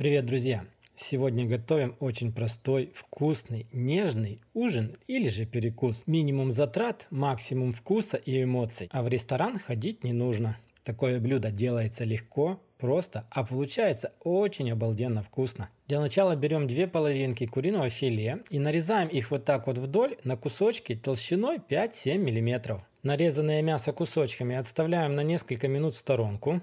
Привет, друзья! Сегодня готовим очень простой, вкусный, нежный ужин или же перекус. Минимум затрат, максимум вкуса и эмоций. А в ресторан ходить не нужно. Такое блюдо делается легко, просто, а получается очень обалденно вкусно. Для начала берем две половинки куриного филе и нарезаем их вот так вот вдоль на кусочки толщиной 5-7 мм. Нарезанное мясо кусочками отставляем на несколько минут в сторонку.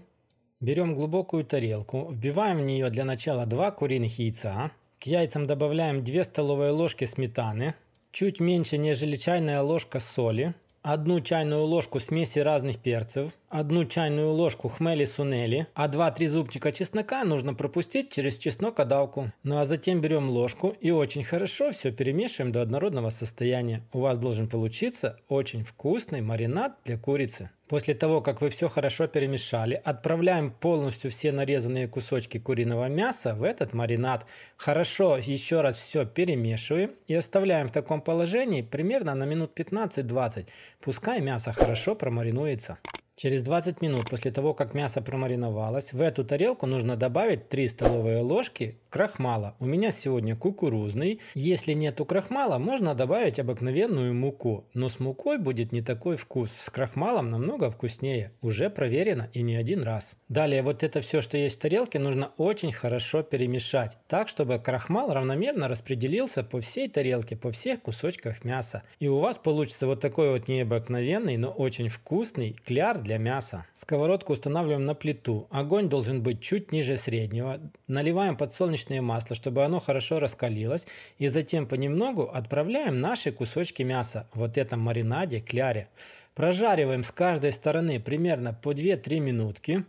Берем глубокую тарелку, вбиваем в нее для начала 2 куриных яйца. К яйцам добавляем 2 столовые ложки сметаны, чуть меньше, нежели чайная ложка соли, одну чайную ложку смеси разных перцев, одну чайную ложку хмели сунели, а 2-3 зубчика чеснока нужно пропустить через чеснокодавку. Ну а затем берем ложку и очень хорошо все перемешиваем до однородного состояния. У вас должен получиться очень вкусный маринад для курицы. После того, как вы все хорошо перемешали, отправляем полностью все нарезанные кусочки куриного мяса в этот маринад. Хорошо еще раз все перемешиваем и оставляем в таком положении примерно на минут 15-20. Пускай мясо хорошо промаринуется. Через 20 минут после того, как мясо промариновалось, в эту тарелку нужно добавить 3 столовые ложки крахмала. У меня сегодня кукурузный. Если нету крахмала, можно добавить обыкновенную муку. Но с мукой будет не такой вкус. С крахмалом намного вкуснее. Уже проверено и не один раз. Далее вот это все, что есть в тарелке, нужно очень хорошо перемешать. Так, чтобы крахмал равномерно распределился по всей тарелке, по всех кусочках мяса. И у вас получится вот такой вот необыкновенный, но очень вкусный кляр для мяса. Сковородку устанавливаем на плиту. Огонь должен быть чуть ниже среднего. Наливаем подсолнечное подсолнечное масло, чтобы оно хорошо раскалилось, и затем понемногу отправляем наши кусочки мяса в вот этом маринаде, кляре. Прожариваем с каждой стороны примерно по 2-3 минутки.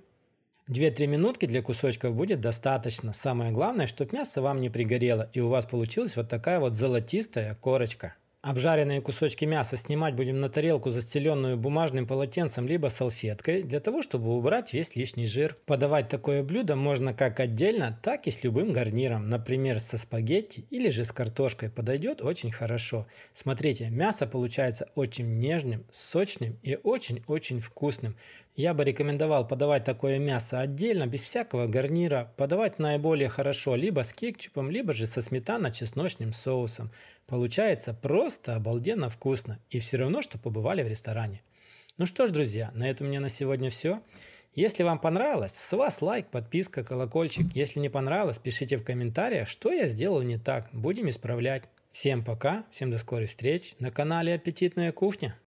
2-3 минутки для кусочков будет достаточно. Самое главное, чтобы мясо вам не пригорело, и у вас получилась вот такая вот золотистая корочка. Обжаренные кусочки мяса снимать будем на тарелку, застеленную бумажным полотенцем либо салфеткой, для того, чтобы убрать весь лишний жир. Подавать такое блюдо можно как отдельно, так и с любым гарниром, например, со спагетти или же с картошкой, подойдет очень хорошо. Смотрите, мясо получается очень нежным, сочным и очень-очень вкусным. Я бы рекомендовал подавать такое мясо отдельно, без всякого гарнира. Подавать наиболее хорошо либо с кетчупом, либо же со сметано-чесночным соусом. Получается просто обалденно вкусно. И все равно, что побывали в ресторане. Ну что ж, друзья, на этом у меня на сегодня все. Если вам понравилось, с вас лайк, подписка, колокольчик. Если не понравилось, пишите в комментариях, что я сделал не так. Будем исправлять. Всем пока, всем до скорой встреч на канале Аппетитная кухня.